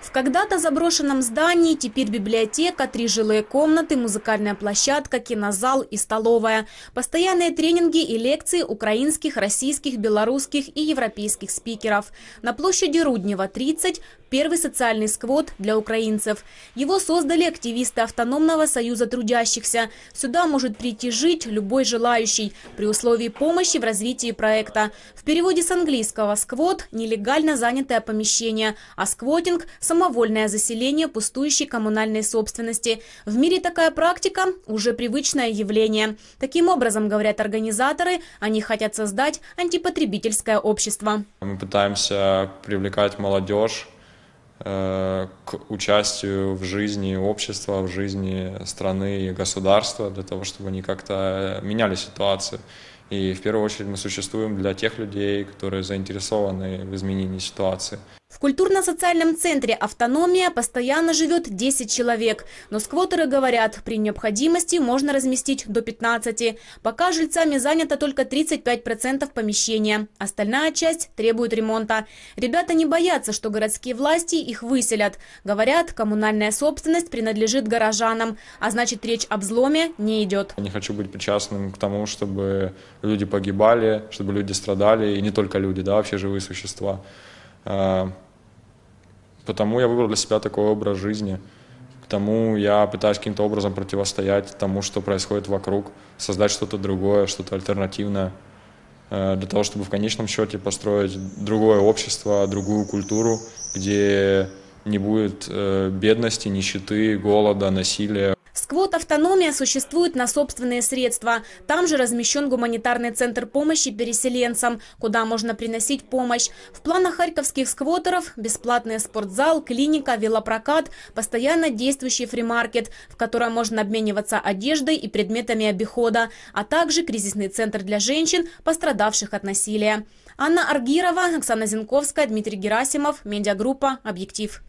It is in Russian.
В когда-то заброшенном здании теперь библиотека, три жилые комнаты, музыкальная площадка, кинозал и столовая. Постоянные тренинги и лекции украинских, российских, белорусских и европейских спикеров. На площади Руднева 30 – первый социальный сквот для украинцев. Его создали активисты Автономного союза трудящихся. Сюда может прийти жить любой желающий при условии помощи в развитии проекта. В переводе с английского «сквот» – нелегально занятое помещение, а «сквотинг» – самовольное заселение пустующей коммунальной собственности. В мире такая практика уже привычное явление. Таким образом, говорят организаторы, они хотят создать антипотребительское общество. Мы пытаемся привлекать молодежь э, к участию в жизни общества, в жизни страны и государства, для того, чтобы они как-то э, меняли ситуацию. И в первую очередь мы существуем для тех людей, которые заинтересованы в изменении ситуации культурно-социальном центре «Автономия» постоянно живет 10 человек, но сквотеры говорят, при необходимости можно разместить до 15. Пока жильцами занято только 35% помещения, остальная часть требует ремонта. Ребята не боятся, что городские власти их выселят. Говорят, коммунальная собственность принадлежит горожанам, а значит речь об взломе не идет. Я не хочу быть причастным к тому, чтобы люди погибали, чтобы люди страдали, и не только люди, да, вообще живые существа. А, Потому я выбрал для себя такой образ жизни. К тому я пытаюсь каким-то образом противостоять тому, что происходит вокруг, создать что-то другое, что-то альтернативное, э, для того, чтобы в конечном счете построить другое общество, другую культуру, где не будет э, бедности, нищеты, голода, насилия автономия существует на собственные средства. Там же размещен гуманитарный центр помощи переселенцам, куда можно приносить помощь. В планах харьковских сквотеров – бесплатный спортзал, клиника, велопрокат, постоянно действующий фримаркет, в котором можно обмениваться одеждой и предметами обихода, а также кризисный центр для женщин, пострадавших от насилия. Анна Аргирова, Оксана Зинковская, Дмитрий Герасимов, медиагруппа «Объектив».